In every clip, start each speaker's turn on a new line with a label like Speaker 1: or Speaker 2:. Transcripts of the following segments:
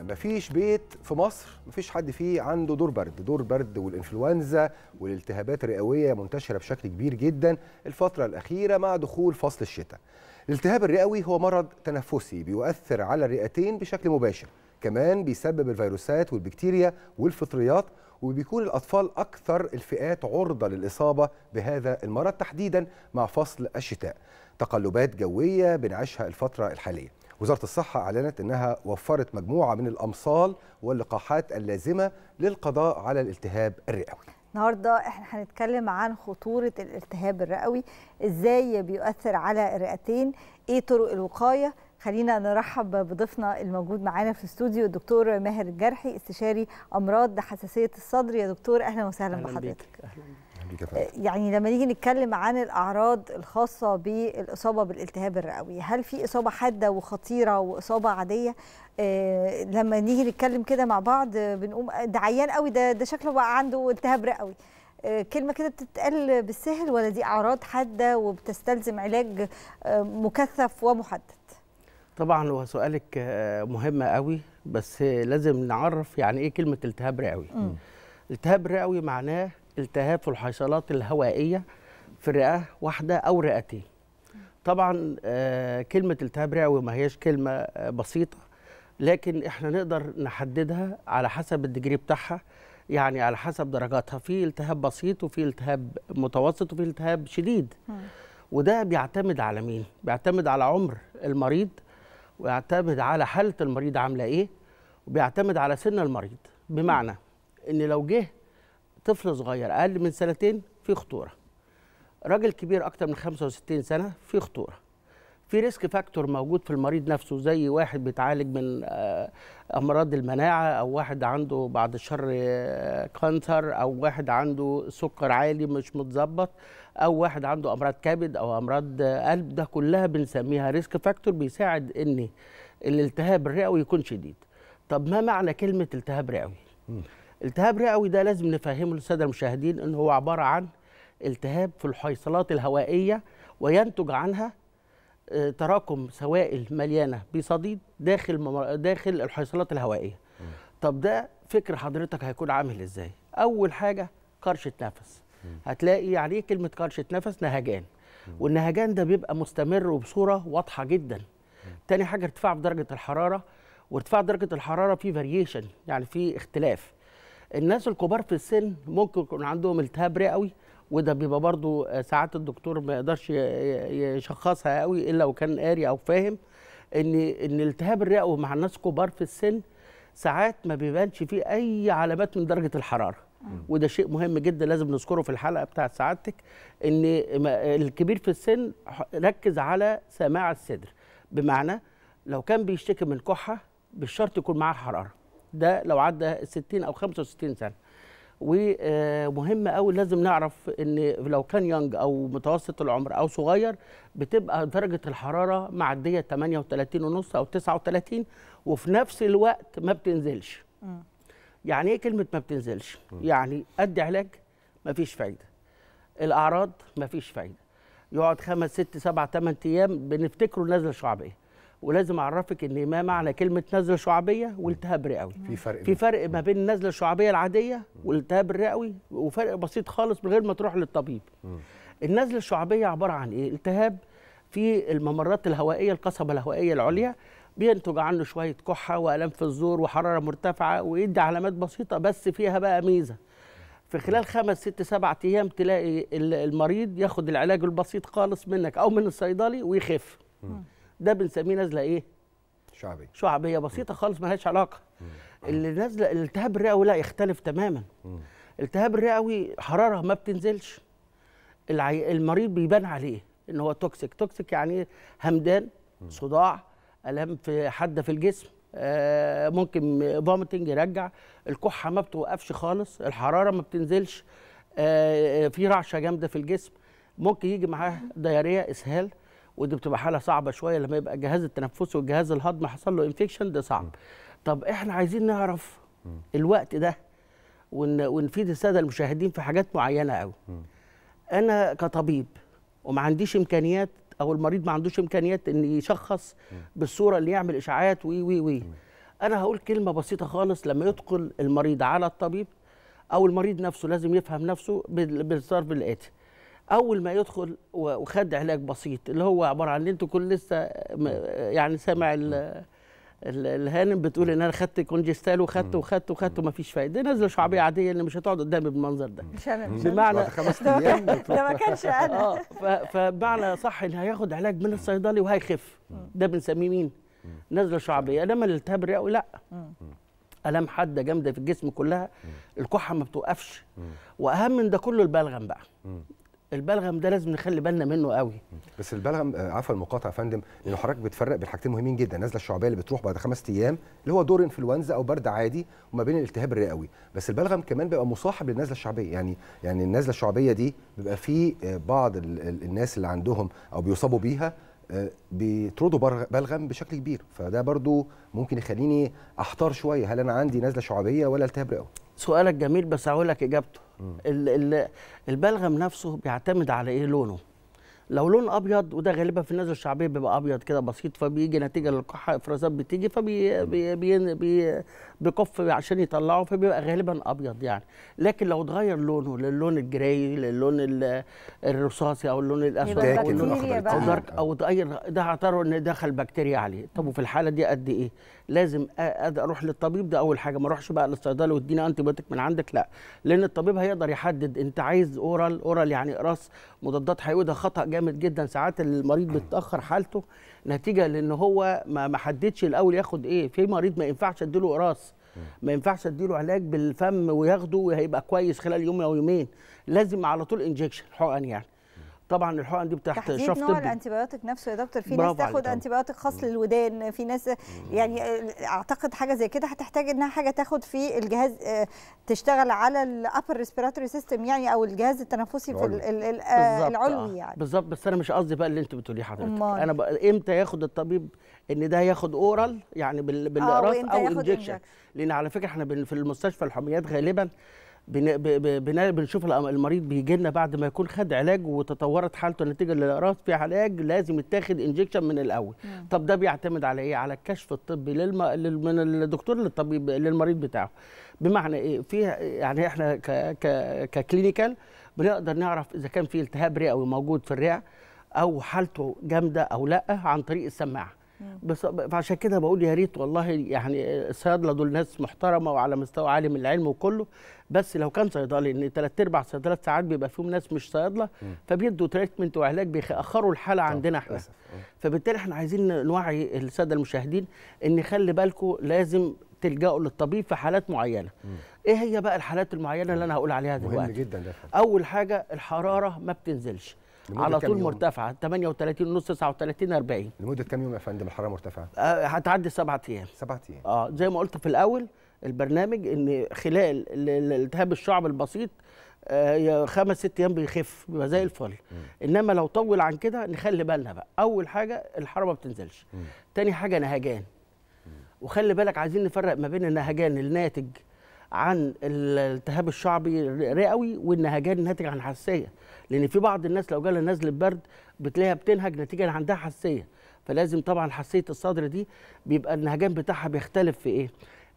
Speaker 1: مفيش بيت في مصر مفيش حد فيه عنده دور برد دور برد والإنفلونزا والالتهابات الرئوية منتشرة بشكل كبير جدا الفترة الأخيرة مع دخول فصل الشتاء الالتهاب الرئوي هو مرض تنفسي بيؤثر على الرئتين بشكل مباشر كمان بيسبب الفيروسات والبكتيريا والفطريات وبيكون الأطفال أكثر الفئات عرضة للإصابة بهذا المرض تحديدا مع فصل الشتاء تقلبات جوية بنعيشها الفترة الحالية وزارة الصحة أعلنت أنها وفرت مجموعة من الأمصال واللقاحات اللازمة للقضاء على الالتهاب الرئوي
Speaker 2: النهارده احنا هنتكلم عن خطوره الالتهاب الرئوي ازاي بيؤثر على الرئتين ايه طرق الوقايه خلينا نرحب بضيفنا الموجود معانا في الاستوديو الدكتور ماهر الجرحي استشاري امراض حساسيه الصدر يا دكتور اهلا وسهلا أهلا بحضرتك بيك. أهلا. قبل كده آه، يعني لما نيجي نتكلم عن الاعراض الخاصه بالاصابه بالالتهاب الرئوي هل في اصابه حاده وخطيره واصابه عاديه آه لما نيجي نتكلم كده مع بعض بنقوم ده عيان قوي ده ده شكله بقى عنده التهاب رئوي آه، كلمه كده بتتقال بالسهل ولا دي اعراض حاده وبتستلزم علاج آه، مكثف ومحدد
Speaker 3: طبعا هو سؤالك مهم قوي بس لازم نعرف يعني ايه كلمه التهاب رئوي التهاب رئوي معناه التهاب في الحيصلات الهوائيه في رئه واحده او رئتين طبعا آه، كلمه التهاب رئوي ما هياش كلمه آه، بسيطه لكن احنا نقدر نحددها على حسب الدجري بتاعها يعني على حسب درجاتها في التهاب بسيط وفي التهاب متوسط وفي التهاب شديد وده بيعتمد على مين بيعتمد على عمر المريض ويعتمد على حاله المريض عامله ايه وبيعتمد على سن المريض بمعنى ان لو جه طفل صغير اقل من سنتين في خطوره راجل كبير اكتر من 65 سنه في خطوره في ريسك فاكتور موجود في المريض نفسه زي واحد بيتعالج من آه، امراض المناعه او واحد عنده بعد الشر كانسر آه، او واحد عنده سكر عالي مش متظبط او واحد عنده امراض كبد او امراض آه، قلب ده كلها بنسميها ريسك فاكتور بيساعد ان الالتهاب الرئوي يكون شديد طب ما معنى كلمه التهاب رئوي التهاب رئوي ده لازم نفهمه للساده المشاهدين ان هو عباره عن التهاب في الحيصلات الهوائيه وينتج عنها آه، تراكم سوائل مليانه بصديد داخل داخل الحيصلات الهوائيه م. طب ده فكر حضرتك هيكون عامل ازاي اول حاجه كرشه نفس م. هتلاقي عليه يعني كلمه كرشه نفس نهجان والنهجان ده بيبقى مستمر وبصوره واضحه جدا تاني حاجه ارتفاع بدرجه الحراره وارتفاع درجه الحراره فيه فاريشن يعني فيه اختلاف الناس الكبار في السن ممكن يكون عندهم التهاب رئوي وده بيبقى برضو آه، ساعات الدكتور ما يقدرش يشخصها قوي الا لو كان قاري او فاهم ان ان التهاب الرئوي مع الناس كبار في السن ساعات ما بيبانش فيه اي علامات من درجه الحراره وده شيء مهم جدا لازم نذكره في الحلقه بتاعه سعادتك ان الكبير في السن ركز على سماع الصدر بمعنى لو كان بيشتكي من كحه بالشرط يكون معاه حراره ده لو عدى 60 او 65 سنه ومهم قوي لازم نعرف ان لو كان يونج او متوسط العمر او صغير بتبقى درجه الحراره معديه 38 ونص او 39 وفي نفس الوقت ما بتنزلش يعني ايه كلمه ما بتنزلش يعني ادي علاج ما فيش فايده الاعراض ما فيش فايده يقعد خمس ست سبع ثمان ايام بنفتكره نازله شعبيه ولازم اعرفك ان ما معنى كلمه نزله شعبيه والتهاب رئوي في فرق في فرق ما بين النزله الشعبيه العاديه والالتهاب الرئوي وفرق بسيط خالص من غير ما تروح للطبيب النزله الشعبيه عباره عن ايه التهاب في الممرات الهوائيه القصبه الهوائيه العليا بينتج عنه شويه كحه والام في الزور وحراره مرتفعه ويدي علامات بسيطه بس فيها بقى ميزه في خلال خمس ست سبعة ايام تلاقي المريض ياخد العلاج البسيط خالص منك او من الصيدلي ويخف ده بنسميه نزله ايه شعبيه شعبيه بسيطه خالص مالهاش علاقه اللي نازله الالتهاب الرئوي لا يختلف تماما التهاب الرئوي حراره ما بتنزلش العي... المريض بيبان عليه ان هو توكسيك توكسيك يعني إيه؟ همدان صداع الام في حاده في الجسم آه ممكن فومتنج يرجع الكحه ما بتوقفش خالص الحراره ما بتنزلش آه, آه، في رعشه جامده في الجسم ممكن يجي معاه دياريه اسهال ودي بتبقى حاله صعبه شويه لما يبقى الجهاز التنفسي والجهاز الهضمي حصل له انفكشن ده صعب م. طب احنا عايزين نعرف م. الوقت ده ون... ونفيد الساده المشاهدين في حاجات معينه قوي انا كطبيب وما عنديش امكانيات او المريض ما عندوش امكانيات ان يشخص م. بالصوره اللي يعمل اشاعات وي وي وي م. انا هقول كلمه بسيطه خالص لما يدخل المريض على الطبيب او المريض نفسه لازم يفهم نفسه بالصرف الاتي اول ما يدخل وخد علاج بسيط اللي هو عباره عن انتوا كل لسه يعني سامع الهانم بتقول ان انا خدت كونجستال وخدت وخدت وخدت وما فيش فايده دي نزله شعبيه عاديه اللي مش هتقعد قدامي بالمنظر ده مش انا مش بمعنى خمس ايام ده ما كانش انا اه فبمعنى صح ان هياخد علاج من الصيدلي وهيخف ده بنسميه مين؟ نزله شعبيه انما الالتهاب الرئوي لا الام حاده جامده في الجسم كلها الكحه ما بتوقفش واهم من ده كله
Speaker 1: البلغم بقى البلغم ده لازم نخلي بالنا منه قوي بس البلغم آه، عفوا المقاطعه يا فندم لانه حضرتك بتفرق بين حاجتين مهمين جدا النزله الشعبيه اللي بتروح بعد خمس ايام اللي هو دور انفلونزا او برد عادي وما بين الالتهاب الرئوي بس البلغم كمان بيبقى مصاحب للنزله الشعبيه يعني يعني النزله الشعبيه دي بيبقى في آه، بعض الناس اللي عندهم او بيصابوا بيها آه، بيطردوا بلغم بشكل كبير فده برضو ممكن يخليني احتار شويه هل انا عندي نزله شعبيه ولا التهاب رئوي
Speaker 3: سؤالك جميل بس هقول لك اجابته البلغم نفسه بيعتمد على ايه لونه لو لون ابيض وده غالبا في النزله الشعبيه بيبقى ابيض كده بسيط فبيجي نتيجه للقحه افرازات بتيجي فبي بي بي عشان يطلعه فبيبقى غالبا ابيض يعني لكن لو اتغير لونه للون الجراي للون الرصاصي او اللون الاسود او اللون او دارك او اتغير ده اعتبره ان دخل بكتيريا عليه طب وفي الحاله دي قد ايه لازم اروح للطبيب ده اول حاجه ما اروحش بقى للصيدله واديني انتي بيوتيك من عندك لا لان الطبيب هيقدر يحدد انت عايز اورال اورال يعني اقراص مضادات حيويه ده خطا جامد جدا ساعات المريض بتاخر حالته نتيجه لان هو ما حددش الاول ياخد ايه في مريض ما ينفعش اديله اقراص ما ينفعش اديله علاج بالفم وياخده وهيبقى كويس خلال يوم او يومين لازم على طول انجكشن حقن يعني طبعا الحقن دي تحت شفط نوع
Speaker 2: الانتيبيوتيك نفسه يا دكتور في ناس تاخد انتيبيوتيك خاص للودان في ناس يعني اعتقد حاجه زي كده هتحتاج انها حاجه تاخد في الجهاز آه، تشتغل على الابر ريسبيراتوري سيستم يعني او الجهاز التنفسي في العلوي آه، آه. يعني
Speaker 3: بالظبط بس انا مش قصدي بقى اللي انت بتقوليه حضرتك انا امتى ياخد الطبيب ان ده ياخد اورال يعني بالاقراص او انجكشن لان على فكره احنا في المستشفى الحميات غالبا بنشوف المريض بيجي لنا بعد ما يكون خد علاج وتطورت حالته نتيجه للاقراص في علاج لازم يتاخد انجكشن من الاول مم. طب ده بيعتمد على ايه على الكشف الطبي للم... من الدكتور للطبيب للمريض بتاعه بمعنى ايه فيها يعني احنا ك... ك... ككلينيكال بنقدر نعرف اذا كان في التهاب رئوي موجود في الرئه او حالته جامده او لا عن طريق السماعه بس فعشان كده بقول يا ريت والله يعني الصيادله دول ناس محترمه وعلى مستوى عالي من العلم وكله بس لو كان صيدلي ان ثلاث ارباع صيدلات ساعات بيبقى فيهم ناس مش صيادله فبيدوا تريتمنت وعلاج بيأخروا الحاله عندنا احنا آه. فبالتالي احنا عايزين نوعي الساده المشاهدين ان خلي بالكم لازم تلجأوا للطبيب في حالات معينه ايه هي بقى الحالات المعينه اللي انا هقول عليها دلوقتي مهم جدا ده اول حاجه الحراره ما بتنزلش على طول مرتفعه 38 ونص 39 40 لمده كام يوم يا فندم الحراره مرتفعه؟ آه هتعدي سبعة ايام سبعة ايام اه زي ما قلت في الاول البرنامج ان خلال التهاب الشعب البسيط آه خمس ست ايام بيخف بيبقى زي الفل انما لو طول عن كده نخلي بالنا بقى اول حاجه الحراره ما بتنزلش ثاني تاني حاجه نهجان وخلي بالك عايزين نفرق ما بين النهجان الناتج عن الالتهاب الشعبي الرئوي والنهجان الناتج عن الحساسيه لان في بعض الناس لو جالها نزل برد بتلاقيها بتنهج نتيجه عندها حساسيه فلازم طبعا حساسيه الصدر دي بيبقى النهجان بتاعها بيختلف في ايه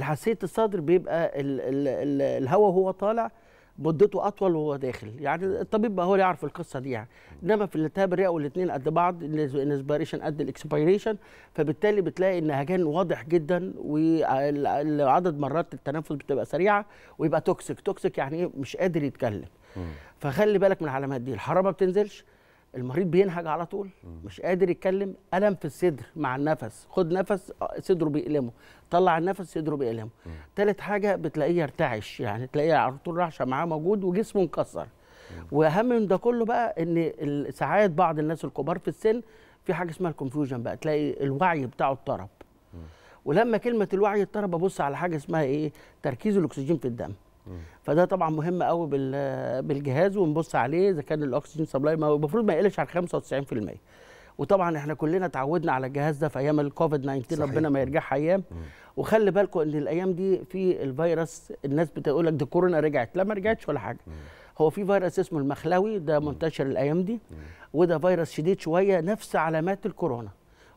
Speaker 3: حساسيه الصدر بيبقى ال ال ال الهواء وهو طالع مدته اطول وهو داخل يعني الطبيب بقى هو اللي يعرف القصه دي يعني انما في الالتهاب الرئه والاثنين قد بعض الانسبيريشن قد الاكسبيريشن فبالتالي بتلاقي النهجان واضح جدا وعدد مرات التنفس بتبقى سريعه ويبقى توكسيك توكسيك يعني ايه مش قادر يتكلم فخلي بالك من العلامات دي الحراره ما بتنزلش المريض بينهج على طول مش قادر يتكلم الم في الصدر مع النفس خد نفس آه، صدره بيألمه طلع النفس صدره بيألمه ثالث حاجه بتلاقيه يرتعش يعني تلاقيه على طول رعشه معاه موجود وجسمه مكسر واهم من ده كله بقى ان ساعات بعض الناس الكبار في السن في حاجه اسمها الكونفيوجن بقى تلاقي الوعي بتاعه اضطرب ولما كلمه الوعي اضطرب ابص على حاجه اسمها ايه تركيز الاكسجين في الدم فده طبعا مهم قوي بالجهاز ونبص عليه اذا كان الاكسجين سبلاي المفروض ما يقلش عن 95% وطبعا احنا كلنا اتعودنا على الجهاز ده في ايام الكوفيد 19 ربنا ما يرجعها ايام وخلي بالكم ان الايام دي في الفيروس الناس بتقول لك دي كورونا رجعت لا ما رجعتش ولا حاجه هو في فيروس اسمه المخلوي ده منتشر الايام دي وده فيروس شديد شويه نفس علامات الكورونا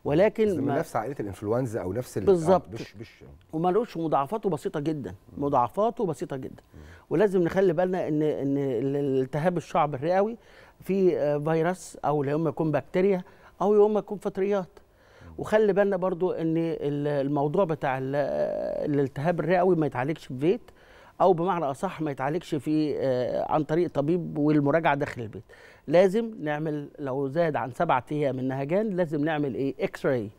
Speaker 3: ولكن ما نفس
Speaker 1: عائله الانفلونزا او نفس بالظبط آه، مش مش
Speaker 3: ومالوش مضاعفاته بسيطه جدا مضاعفاته بسيطه جدا ولازم نخلي بالنا ان ان التهاب الشعب الرئوي في آه، فيروس او اما يكون بكتيريا او اما يكون فطريات وخلي بالنا برضو ان الموضوع بتاع آه، الالتهاب الرئوي ما يتعالجش في بيت او بمعنى اصح ما يتعالجش في آه، عن طريق طبيب والمراجعه داخل البيت لازم نعمل لو زاد عن سبعة ايام النهجان لازم نعمل ايه اكس راي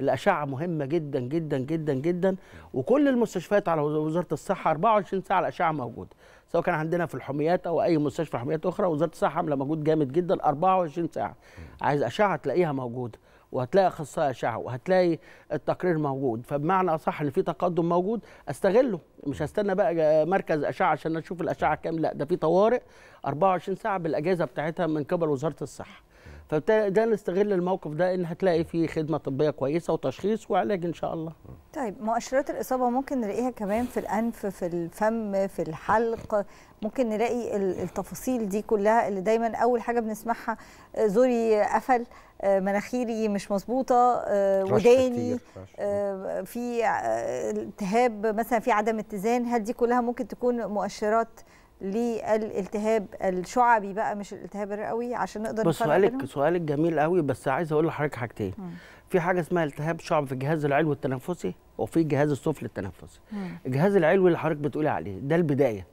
Speaker 3: الاشعه مهمه جدا جدا جدا جدا وكل المستشفيات على وزاره الصحه 24 ساعه الاشعه موجوده سواء كان عندنا في الحميات او اي مستشفى حميات اخرى وزاره الصحه عامله موجود جامد جدا 24 ساعه عايز اشعه تلاقيها موجوده وهتلاقي اخصائي اشعه وهتلاقي التقرير موجود فبمعنى اصح ان في تقدم موجود استغله مش هستنى بقى مركز اشعه عشان اشوف الاشعه كام لا ده في طوارئ 24 ساعه بالاجهزه بتاعتها من قبل وزاره الصحه فده نستغل الموقف ده ان هتلاقي فيه خدمه طبيه كويسه وتشخيص وعلاج ان شاء الله
Speaker 2: طيب مؤشرات الاصابه ممكن نلاقيها كمان في الانف في الفم في الحلق ممكن نلاقي التفاصيل دي كلها اللي دايما اول حاجه بنسمعها آه، زوري قفل آه، مناخيري مش مظبوطه آه، وداني في التهاب مثلا في عدم اتزان هل دي كلها ممكن تكون مؤشرات للالتهاب الشعبي بقى مش الالتهاب الرئوي عشان نقدر بس سؤالك بينهم.
Speaker 3: سؤالك جميل قوي بس عايز اقول لحضرتك حاجتين في حاجه اسمها التهاب شعب في الجهاز العلوي التنفسي وفي الجهاز السفلي التنفسي مم. الجهاز العلوي اللي حضرتك بتقولي عليه ده البدايه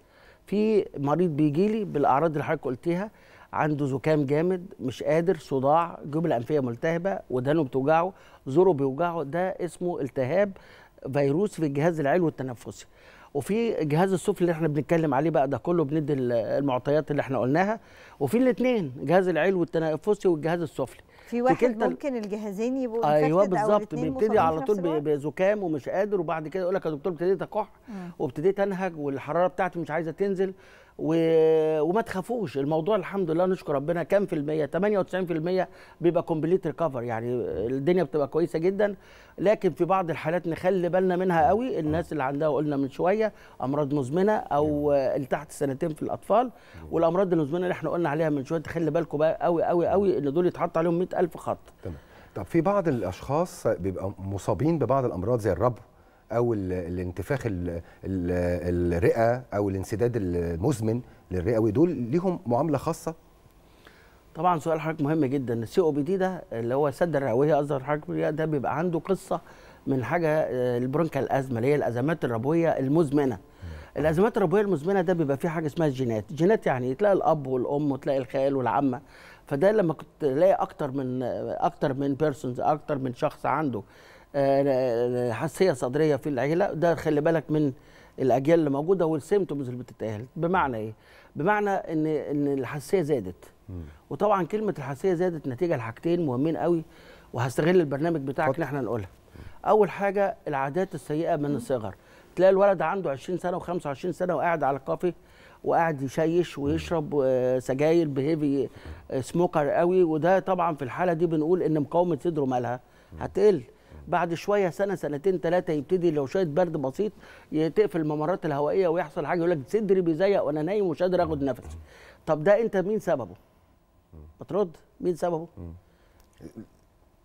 Speaker 3: في مريض بيجي لي بالاعراض اللي حضرتك قلتيها عنده زكام جامد مش قادر صداع جبل انفيه ملتهبه ودانه بتوجعه زوره بيوجعه ده اسمه التهاب فيروس في الجهاز العلوي التنفسي وفي جهاز السفلي اللي احنا بنتكلم عليه بقى ده كله بندي المعطيات اللي احنا قلناها وفي الاثنين جهاز العلوي التنافسي والجهاز السفلي
Speaker 2: في واحد في ممكن الجهازين يبقوا ايوه بالظبط بيبتدي على طول
Speaker 3: بزكام ومش قادر وبعد كده يقول لك يا دكتور ابتديت اكح وابتديت انهج والحراره بتاعتي مش عايزه تنزل و... وما تخافوش الموضوع الحمد لله نشكر ربنا كام في المية 98% بيبقى كومبليت ريكفر يعني الدنيا بتبقى كويسة جدا لكن في بعض الحالات نخلي بالنا منها قوي الناس اللي عندها قلنا من شوية أمراض مزمنة أو اللي تحت سنتين في الأطفال والأمراض المزمنة اللي احنا قلنا عليها من شوية تخلي بالكم بقى قوي قوي قوي إن دول يتحط عليهم 100 ألف خط تمام
Speaker 1: طب في بعض الأشخاص بيبقى مصابين ببعض الأمراض زي الربو او الانتفاخ الرئه او الانسداد المزمن للرئوي دول ليهم معامله خاصه
Speaker 3: طبعا سؤال حضرتك مهم جدا السي او بي دي ده اللي هو السد الرئويه قصدي حضرتك إيه؟ ده بيبقى عنده قصه من حاجه آه، البرونكا الازمه اللي هي الازمات الربويه المزمنه الازمات الربويه المزمنه ده بيبقى فيه حاجه اسمها الجينات الجينات يعني إيه؟ تلاقي الاب والام وتلاقي الخال والعمه فده لما كنت تلاقي اكتر من آه، اكتر من بيرسونز اكتر من شخص عنده آه، آه، حساسيه صدريه في العيله ده خلي بالك من الاجيال اللي موجوده والسيمتومز اللي بتتاهل بمعنى ايه بمعنى ان ان الحساسيه زادت وطبعا كلمه الحساسيه زادت نتيجه لحاجتين مهمين قوي وهستغل البرنامج بتاعك ان احنا نقولها اول حاجه العادات السيئه من الصغر تلاقي الولد عنده 20 سنه و25 سنه وقاعد على الكافي وقاعد يشيش ويشرب آه، سجاير بهيفي سموكر قوي وده طبعا في الحاله دي بنقول ان مقاومه صدره مالها هتقل بعد شويه سنه سنتين ثلاثه يبتدي لو شويه برد بسيط تقفل الممرات الهوائيه ويحصل حاجه يقول لك صدري بيزيق وانا نايم ومش قادر اخد نفسي طب ده انت مين سببه بترد مين سببه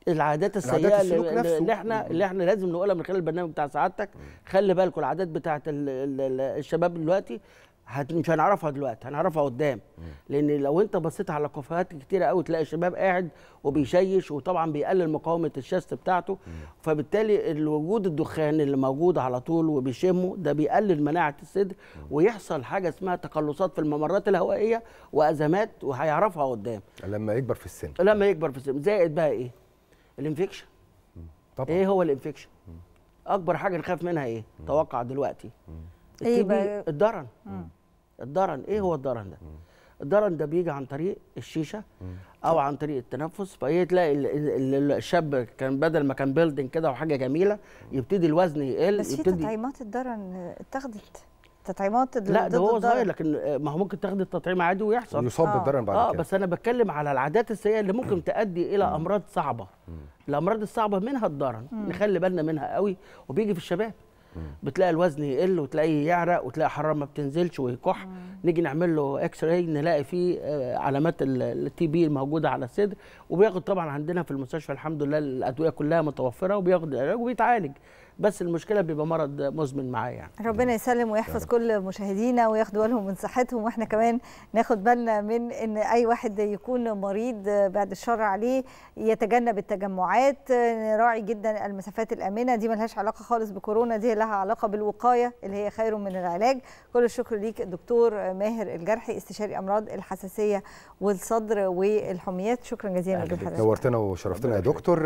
Speaker 3: العادات
Speaker 4: السيئه اللي, اللي احنا اللي
Speaker 3: احنا لازم نقولها من خلال البرنامج بتاع سعادتك خلي بالكم العادات بتاعت الشباب دلوقتي هت... مش هنعرفها دلوقتي هنعرفها قدام لان لو انت بصيت على كافيهات كتيره قوي تلاقي الشباب قاعد وبيشيش وطبعا بيقلل مقاومه الشست بتاعته م. فبالتالي الوجود الدخان اللي موجود على طول وبيشمه ده بيقلل مناعه الصدر ويحصل حاجه اسمها تقلصات في الممرات الهوائيه وازمات وهيعرفها قدام لما يكبر في السن لما يكبر في السن زائد بقى ايه الانفكشن طبعا ايه هو الانفكشن اكبر حاجه نخاف منها ايه م. توقع دلوقتي
Speaker 4: م. ايه بقى؟
Speaker 3: الدرن الدرن ايه هو الدرن ده؟ الدرن ده بيجي عن طريق الشيشه او عن طريق التنفس فهي تلاقي الشاب كان بدل ما كان بيلدنج كده وحاجه جميله يبتدي الوزن يقل بس في تطعيمات
Speaker 2: الدرن اتاخدت تطعيمات لا ده هو صغير
Speaker 3: لكن آه، ما هو ممكن تاخد التطعيم عادي ويحصل يصاب آه. بالدرن بعد آه، كده اه بس انا بتكلم على العادات السيئه اللي ممكن تؤدي الى امراض صعبه الامراض الصعبه منها الدرن نخلي بالنا منها قوي وبيجي في الشباب بتلاقي الوزن يقل وتلاقيه يعرق وتلاقي الحراره ما بتنزلش ويكح نيجي نعمل له اكس راي نلاقي فيه آه، علامات التي بي الموجوده على الصدر وبياخد طبعا عندنا في المستشفى الحمد لله الادويه كلها متوفره وبياخد العلاج وبيتعالج بس المشكله بيبقى مرض مزمن معاه يعني
Speaker 2: ربنا يسلم ويحفظ كل مشاهدينا وياخدوا بالهم من صحتهم واحنا كمان ناخد بالنا من ان اي واحد يكون مريض بعد الشر عليه يتجنب التجمعات نراعي جدا المسافات الامنه دي ملهاش علاقه خالص بكورونا دي لها علاقه بالوقايه اللي هي خير من العلاج كل الشكر ليك دكتور ماهر الجرحي استشاري امراض الحساسيه والصدر والحميات شكرا جزيلا لحضرتك
Speaker 1: نورتنا وشرفتنا يا دكتور